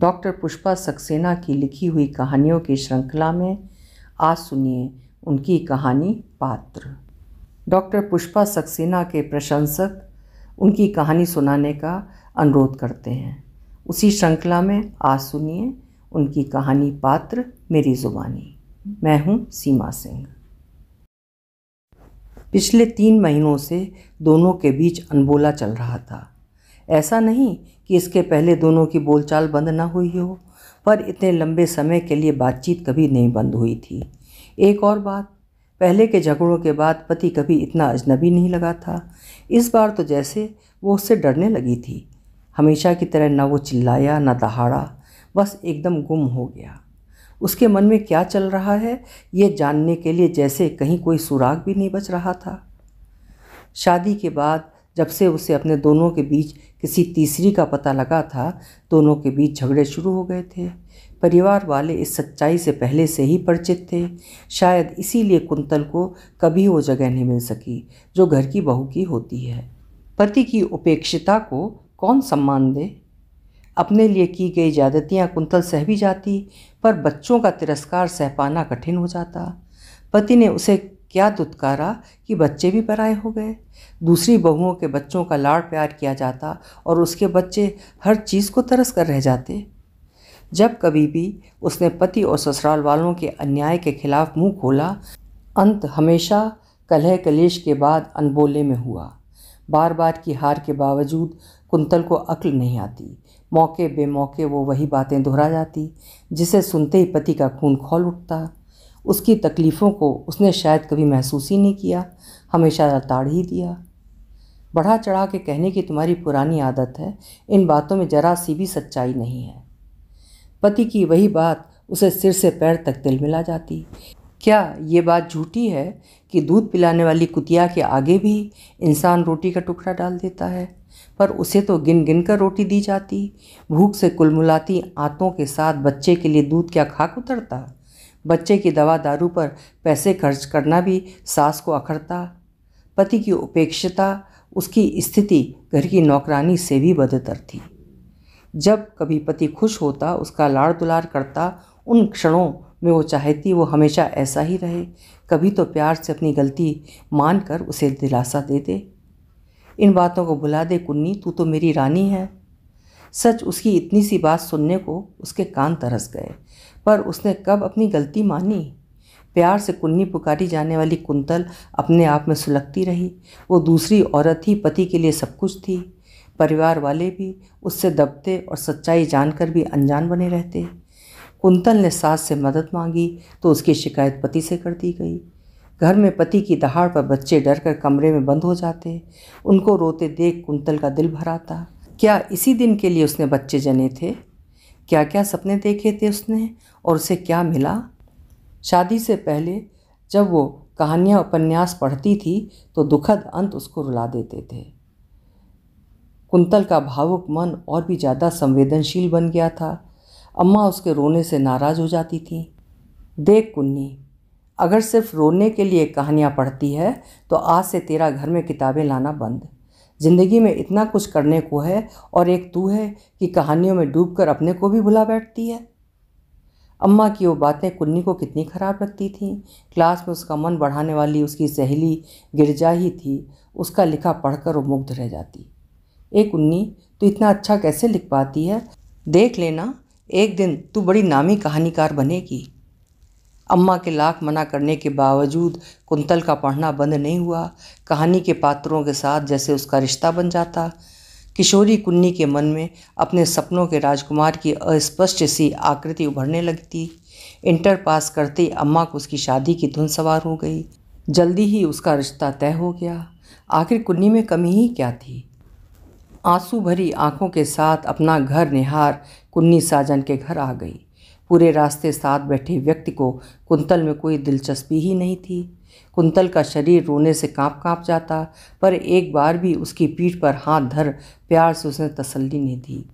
doctor Pushpa Saxena की लिखी हुई कहानियों की श्रृंखला में आज सुनिए उनकी कहानी पात्र डॉक्टर पुष्पा सक्सेना के प्रशंसक उनकी कहानी सुनाने का अनुरोध करते हैं उसी श्रृंखला में आज सुनिए उनकी कहानी पात्र मेरी ज़ुबानी मैं हूँ सीमा सिंह पिछले तीन महीनों से दोनों के बीच अनबोला चल रहा था ऐसा नहीं कि इसके पहले दोनों की बोलचाल बंद ना हुई हो पर इतने लंबे समय के लिए बातचीत कभी नहीं बंद हुई थी एक और बात पहले के झगड़ों के बाद पति कभी इतना अजनबी नहीं लगा था इस बार तो जैसे वो उससे डरने लगी थी हमेशा की तरह ना वो चिल्लाया ना दहाड़ा बस एकदम गुम हो गया उसके मन में क्या चल रहा है ये जानने के लिए जैसे कहीं कोई सुराग भी नहीं बच रहा था शादी के बाद जब से उसे अपने दोनों के बीच किसी तीसरी का पता लगा था दोनों के बीच झगड़े शुरू हो गए थे परिवार वाले इस सच्चाई से पहले से ही परिचित थे शायद इसीलिए कुंतल को कभी वो जगह नहीं मिल सकी जो घर की बहू की होती है पति की उपेक्षिता को कौन सम्मान दे अपने लिए की गई ज्यादतियाँ कुंतल सह भी जाती पर बच्चों का तिरस्कार सह पाना कठिन हो जाता पति ने उसे क्या दुत्कारा कि बच्चे भी पराए हो गए दूसरी बहुओं के बच्चों का लाड़ प्यार किया जाता और उसके बच्चे हर चीज़ को तरस कर रह जाते जब कभी भी उसने पति और ससुराल वालों के अन्याय के खिलाफ मुंह खोला अंत हमेशा कलह कलेश के बाद अनबोले में हुआ बार बार की हार के बावजूद कुंतल को अक्ल नहीं आती मौके बेमौके वो वही बातें दोहरा जाती जिसे सुनते ही पति का खून खोल उठता उसकी तकलीफ़ों को उसने शायद कभी महसूस ही नहीं किया हमेशा ताड़ ही दिया बढ़ा चढ़ा के कहने की तुम्हारी पुरानी आदत है इन बातों में जरा सी भी सच्चाई नहीं है पति की वही बात उसे सिर से पैर तक तिल मिला जाती क्या ये बात झूठी है कि दूध पिलाने वाली कुतिया के आगे भी इंसान रोटी का टुकड़ा डाल देता है पर उसे तो गिन गिन कर रोटी दी जाती भूख से कुलमुलाती आंतों के साथ बच्चे के लिए दूध क्या खाक उतरता बच्चे की दवा दारू पर पैसे खर्च करना भी सास को अखड़ता पति की उपेक्षता उसकी स्थिति घर की नौकरानी से भी बदतर थी जब कभी पति खुश होता उसका लाड़ दुलार करता उन क्षणों में वो चाहती वो हमेशा ऐसा ही रहे कभी तो प्यार से अपनी गलती मान कर उसे दिलासा दे दे इन बातों को भुला दे कुन्नी तू तो मेरी रानी है सच उसकी इतनी सी बात सुनने को उसके कान तरस गए पर उसने कब अपनी गलती मानी प्यार से कुन्नी पुकारी जाने वाली कुंतल अपने आप में सुलगती रही वो दूसरी औरत ही पति के लिए सब कुछ थी परिवार वाले भी उससे दबते और सच्चाई जानकर भी अनजान बने रहते कुंतल ने सास से मदद मांगी तो उसकी शिकायत पति से कर दी गई घर में पति की दहाड़ पर बच्चे डर कर कमरे में बंद हो जाते उनको रोते देख कुंतल का दिल भराता क्या इसी दिन के लिए उसने बच्चे जने थे क्या क्या सपने देखे थे उसने और उसे क्या मिला शादी से पहले जब वो कहानियाँ उपन्यास पढ़ती थी तो दुखद अंत उसको रुला देते थे कुंतल का भावुक मन और भी ज़्यादा संवेदनशील बन गया था अम्मा उसके रोने से नाराज़ हो जाती थी देख कुन्नी अगर सिर्फ रोने के लिए कहानियाँ पढ़ती है तो आज से तेरा घर में किताबें लाना बंद ज़िंदगी में इतना कुछ करने को है और एक तू है कि कहानियों में डूब कर अपने को भी भुला बैठती है अम्मा की वो बातें कुन्नी को कितनी ख़राब लगती थीं क्लास में उसका मन बढ़ाने वाली उसकी सहेली गिरजा ही थी उसका लिखा पढ़कर वो मुग्ध रह जाती एक कुन्नी तू इतना अच्छा कैसे लिख पाती है देख लेना एक दिन तू बड़ी नामी कहानीकार बनेगी अम्मा के लाख मना करने के बावजूद कुंतल का पढ़ना बंद नहीं हुआ कहानी के पात्रों के साथ जैसे उसका रिश्ता बन जाता किशोरी कुन्नी के मन में अपने सपनों के राजकुमार की अस्पष्ट सी आकृति उभरने लगती इंटर पास करते ही अम्मा को उसकी शादी की धुन सवार हो गई जल्दी ही उसका रिश्ता तय हो गया आखिर कुन्नी में कमी ही क्या थी आंसू भरी आंखों के साथ अपना घर निहार कुन्नी साजन के घर आ गई पूरे रास्ते साथ बैठे व्यक्ति को कुंतल में कोई दिलचस्पी ही नहीं थी कुंतल का शरीर रोने से कांप कांप जाता पर एक बार भी उसकी पीठ पर हाथ धर प्यार से उसने तसल्ली नहीं दी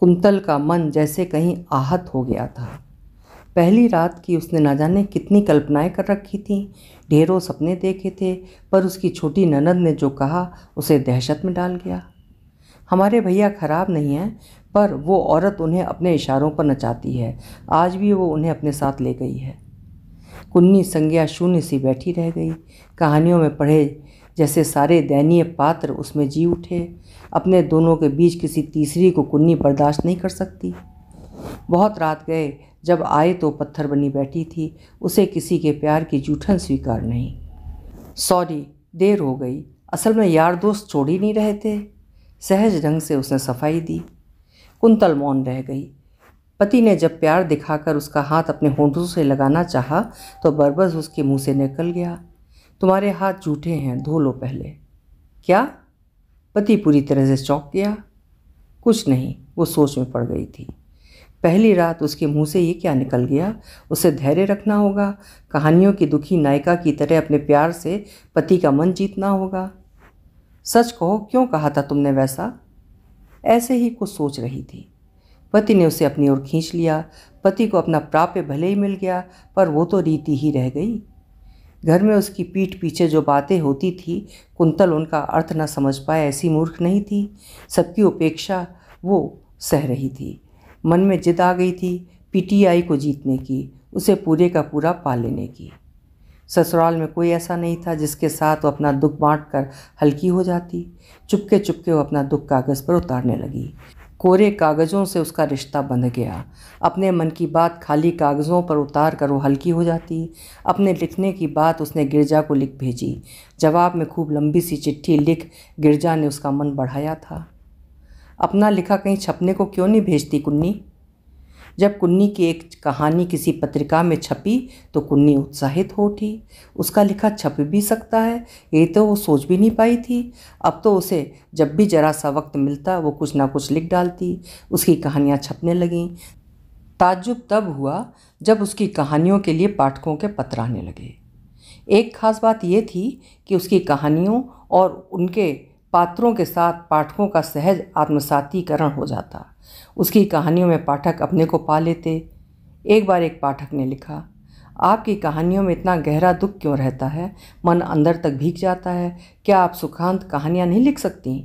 कुंतल का मन जैसे कहीं आहत हो गया था पहली रात की उसने ना जाने कितनी कल्पनाएं कर रखी थीं ढेरों सपने देखे थे पर उसकी छोटी ननद ने जो कहा उसे दहशत में डाल गया हमारे भैया ख़राब नहीं हैं पर वो औरत उन्हें अपने इशारों पर नचाती है आज भी वो उन्हें अपने साथ ले गई है कुन्नी संज्ञा शून्य सी बैठी रह गई कहानियों में पढ़े जैसे सारे दयनीय पात्र उसमें जी उठे अपने दोनों के बीच किसी तीसरी को कुन्नी बर्दाश्त नहीं कर सकती बहुत रात गए जब आए तो पत्थर बनी बैठी थी उसे किसी के प्यार की जूठन स्वीकार नहीं सॉरी देर हो गई असल में यार दोस्त छोड़ ही नहीं रहे थे सहज ढंग से उसने सफाई दी कुंतल मौन रह गई पति ने जब प्यार दिखाकर उसका हाथ अपने होंठों से लगाना चाहा तो बरबस उसके मुंह से निकल गया तुम्हारे हाथ झूठे हैं धो लो पहले क्या पति पूरी तरह से चौंक गया कुछ नहीं वो सोच में पड़ गई थी पहली रात उसके मुंह से ये क्या निकल गया उसे धैर्य रखना होगा कहानियों की दुखी नायिका की तरह अपने प्यार से पति का मन जीतना होगा सच कहो क्यों कहा था तुमने वैसा ऐसे ही कुछ सोच रही थी पति ने उसे अपनी ओर खींच लिया पति को अपना प्राप्य भले ही मिल गया पर वो तो रीति ही रह गई घर में उसकी पीठ पीछे जो बातें होती थी कुंतल उनका अर्थ न समझ पाए ऐसी मूर्ख नहीं थी सबकी उपेक्षा वो सह रही थी मन में जिद आ गई थी पीटीआई को जीतने की उसे पूरे का पूरा पा लेने की ससुराल में कोई ऐसा नहीं था जिसके साथ वो अपना दुख बांट कर हल्की हो जाती चुपके चुपके वो अपना दुख कागज़ पर उतारने लगी कोरे कागज़ों से उसका रिश्ता बंध गया अपने मन की बात खाली कागज़ों पर उतार कर वो हल्की हो जाती अपने लिखने की बात उसने गिरजा को लिख भेजी जवाब में खूब लंबी सी चिट्ठी लिख गिरजा ने उसका मन बढ़ाया था अपना लिखा कहीं छपने को क्यों नहीं भेजती कुन्नी जब कुन्नी की एक कहानी किसी पत्रिका में छपी तो कुन्नी उत्साहित हो उठी उसका लिखा छप भी सकता है ये तो वो सोच भी नहीं पाई थी अब तो उसे जब भी जरा सा वक्त मिलता वो कुछ ना कुछ लिख डालती उसकी कहानियाँ छपने लगीं ताज्जुब तब हुआ जब उसकी कहानियों के लिए पाठकों के पत्र आने लगे एक खास बात ये थी कि उसकी कहानियों और उनके पात्रों के साथ पाठकों का सहज आत्मसातीकरण हो जाता उसकी कहानियों में पाठक अपने को पा लेते एक बार एक पाठक ने लिखा आपकी कहानियों में इतना गहरा दुख क्यों रहता है मन अंदर तक भीग जाता है क्या आप सुखांत कहानियाँ नहीं लिख सकती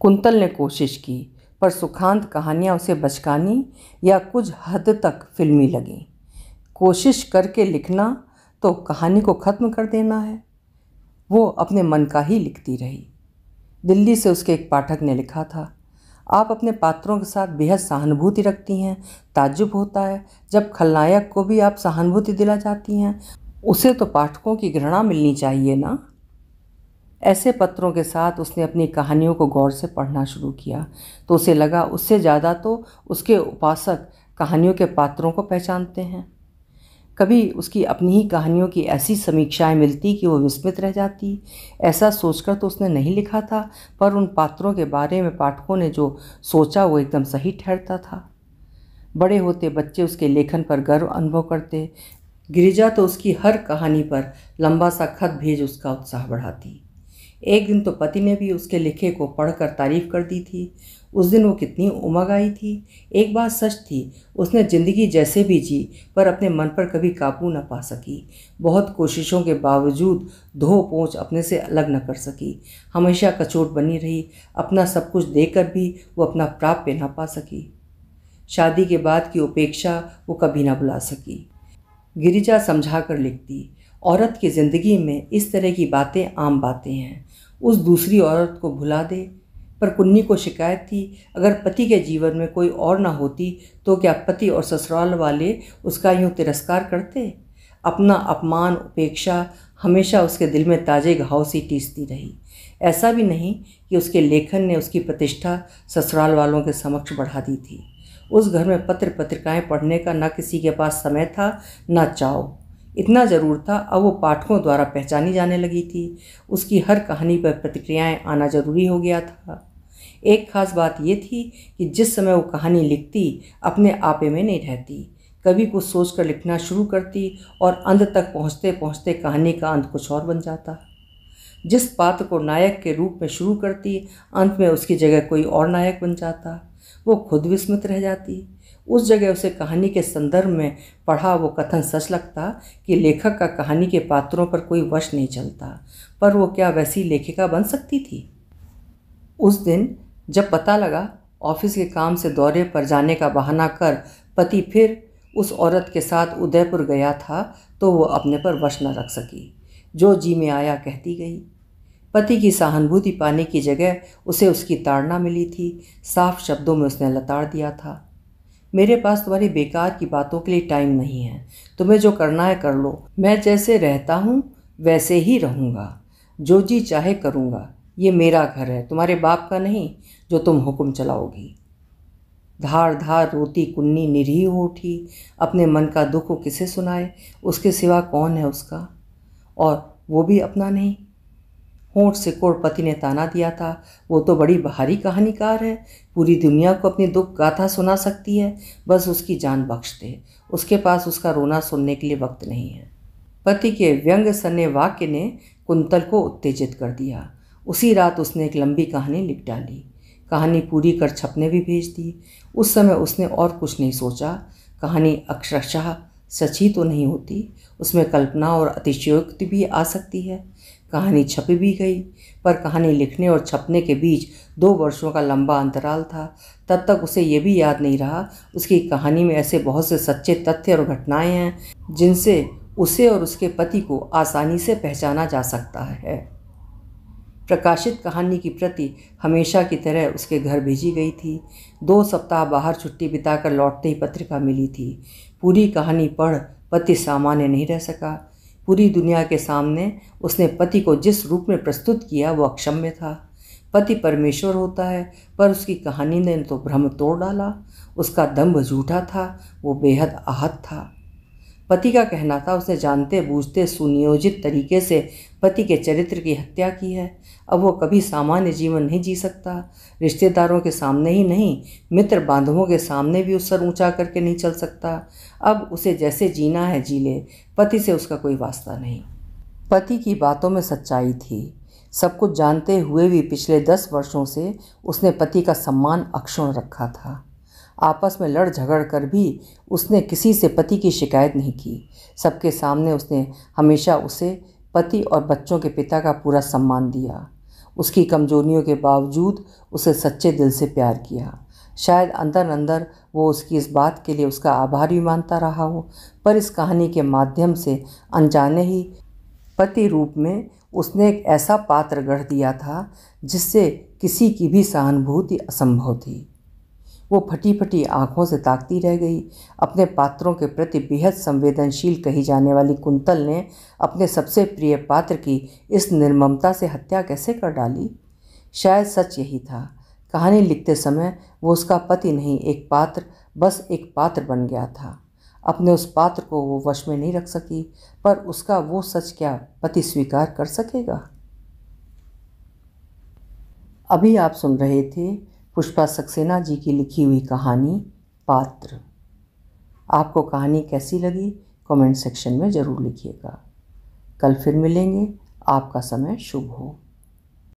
कुंतल ने कोशिश की पर सुखांत कहानियाँ उसे बचकानी या कुछ हद तक फिल्मी लगें कोशिश करके लिखना तो कहानी को ख़त्म कर देना है वो अपने मन का ही लिखती रही दिल्ली से उसके एक पाठक ने लिखा था आप अपने पात्रों के साथ बेहद सहानुभूति रखती हैं ताज्जुब होता है जब खलनायक को भी आप सहानुभूति दिला जाती हैं उसे तो पाठकों की घृणा मिलनी चाहिए ना ऐसे पत्रों के साथ उसने अपनी कहानियों को गौर से पढ़ना शुरू किया तो उसे लगा उससे ज़्यादा तो उसके उपासक कहानियों के पात्रों को पहचानते हैं कभी उसकी अपनी ही कहानियों की ऐसी समीक्षाएं मिलती कि वो विस्मित रह जाती ऐसा सोचकर तो उसने नहीं लिखा था पर उन पात्रों के बारे में पाठकों ने जो सोचा वो एकदम सही ठहरता था बड़े होते बच्चे उसके लेखन पर गर्व अनुभव करते गिरिजा तो उसकी हर कहानी पर लंबा सा खत भेज उसका उत्साह बढ़ाती एक दिन तो पति ने भी उसके लिखे को पढ़कर तारीफ कर दी थी उस दिन वो कितनी उमंग आई थी एक बात सच थी उसने ज़िंदगी जैसे भी जी पर अपने मन पर कभी काबू न पा सकी बहुत कोशिशों के बावजूद धो पोंछ अपने से अलग न कर सकी हमेशा कचोट बनी रही अपना सब कुछ देकर भी वो अपना प्राप्य न पा सकी शादी के बाद की उपेक्षा वो कभी ना बुला सकी गिरिजा समझा कर लिखती औरत की ज़िंदगी में इस तरह की बातें आम बातें हैं उस दूसरी औरत को भुला दे पर कुन्नी को शिकायत थी अगर पति के जीवन में कोई और ना होती तो क्या पति और ससुराल वाले उसका यूँ तिरस्कार करते अपना अपमान उपेक्षा हमेशा उसके दिल में ताजे घाव सी टीसती रही ऐसा भी नहीं कि उसके लेखन ने उसकी प्रतिष्ठा ससुराल वालों के समक्ष बढ़ा दी थी उस घर में पत्र पत्रिकाएं पढ़ने का न किसी के पास समय था न चाव इतना ज़रूर था अब वो पाठकों द्वारा पहचानी जाने लगी थी उसकी हर कहानी पर प्रतिक्रियाएं आना ज़रूरी हो गया था एक खास बात यह थी कि जिस समय वो कहानी लिखती अपने आपे में नहीं रहती कभी कुछ सोच कर लिखना शुरू करती और अंत तक पहुँचते पहुँचते कहानी का अंत कुछ और बन जाता जिस पात्र को नायक के रूप में शुरू करती अंत में उसकी जगह कोई और नायक बन जाता वो खुद विस्मित रह जाती उस जगह उसे कहानी के संदर्भ में पढ़ा वो कथन सच लगता कि लेखक का कहानी के पात्रों पर कोई वश नहीं चलता पर वो क्या वैसी लेखिका बन सकती थी उस दिन जब पता लगा ऑफिस के काम से दौरे पर जाने का बहाना कर पति फिर उस औरत के साथ उदयपुर गया था तो वो अपने पर वश न रख सकी जो जी में आया कहती गई पति की सहानुभूति पाने की जगह उसे उसकी ताड़ना मिली थी साफ शब्दों में उसने लताड़ दिया था मेरे पास तुम्हारी बेकार की बातों के लिए टाइम नहीं है तुम्हें जो करना है कर लो मैं जैसे रहता हूँ वैसे ही रहूँगा जो जी चाहे करूँगा ये मेरा घर है तुम्हारे बाप का नहीं जो तुम हुक्म चलाओगी धार धार रोती कुन्नी निरीह हो उठी अपने मन का दुख को किसे सुनाए उसके सिवा कौन है उसका और वो भी अपना नहीं होठ से कोड़पति ने ताना दिया था वो तो बड़ी भारी कहानीकार है पूरी दुनिया को अपनी दुख गाथा सुना सकती है बस उसकी जान बख्श दे उसके पास उसका रोना सुनने के लिए वक्त नहीं है पति के व्यंग सन्ने वाक्य ने कुंतल को उत्तेजित कर दिया उसी रात उसने एक लंबी कहानी लिख डाली कहानी पूरी कर छपने भी भेज दी उस समय उसने और कुछ नहीं सोचा कहानी अक्षरशाह सची तो नहीं होती उसमें कल्पना और अतिशयोक्ति भी आ सकती है कहानी छप भी गई पर कहानी लिखने और छपने के बीच दो वर्षों का लंबा अंतराल था तब तक उसे यह भी याद नहीं रहा उसकी कहानी में ऐसे बहुत से सच्चे तथ्य और घटनाएं हैं जिनसे उसे और उसके पति को आसानी से पहचाना जा सकता है प्रकाशित कहानी की प्रति हमेशा की तरह उसके घर भेजी गई थी दो सप्ताह बाहर छुट्टी बिताकर लौटते ही पत्रिका मिली थी पूरी कहानी पढ़ पति सामान्य नहीं रह सका पूरी दुनिया के सामने उसने पति को जिस रूप में प्रस्तुत किया वो अक्षम्य था पति परमेश्वर होता है पर उसकी कहानी ने तो भ्रम तोड़ डाला उसका दम्भ झूठा था वो बेहद आहत था पति का कहना था उसने जानते बूझते सुनियोजित तरीके से पति के चरित्र की हत्या की है अब वो कभी सामान्य जीवन नहीं जी सकता रिश्तेदारों के सामने ही नहीं मित्र बांधवों के सामने भी उस सर ऊंचा करके नहीं चल सकता अब उसे जैसे जीना है जी ले पति से उसका कोई वास्ता नहीं पति की बातों में सच्चाई थी सब कुछ जानते हुए भी पिछले दस वर्षों से उसने पति का सम्मान अक्षुण रखा था आपस में लड़ झगड़ कर भी उसने किसी से पति की शिकायत नहीं की सबके सामने उसने हमेशा उसे पति और बच्चों के पिता का पूरा सम्मान दिया उसकी कमजोरियों के बावजूद उसे सच्चे दिल से प्यार किया शायद अंदर अंदर वो उसकी इस बात के लिए उसका आभार भी मानता रहा हो पर इस कहानी के माध्यम से अनजाने ही पति रूप में उसने एक ऐसा पात्र गढ़ दिया था जिससे किसी की भी सहानुभूति असंभव थी वो फटी फटी आँखों से ताकती रह गई अपने पात्रों के प्रति बेहद संवेदनशील कही जाने वाली कुंतल ने अपने सबसे प्रिय पात्र की इस निर्ममता से हत्या कैसे कर डाली शायद सच यही था कहानी लिखते समय वो उसका पति नहीं एक पात्र बस एक पात्र बन गया था अपने उस पात्र को वो वश में नहीं रख सकी पर उसका वो सच क्या पति स्वीकार कर सकेगा अभी आप सुन रहे थे पुष्पा सक्सेना जी की लिखी हुई कहानी पात्र आपको कहानी कैसी लगी कमेंट सेक्शन में ज़रूर लिखिएगा कल फिर मिलेंगे आपका समय शुभ हो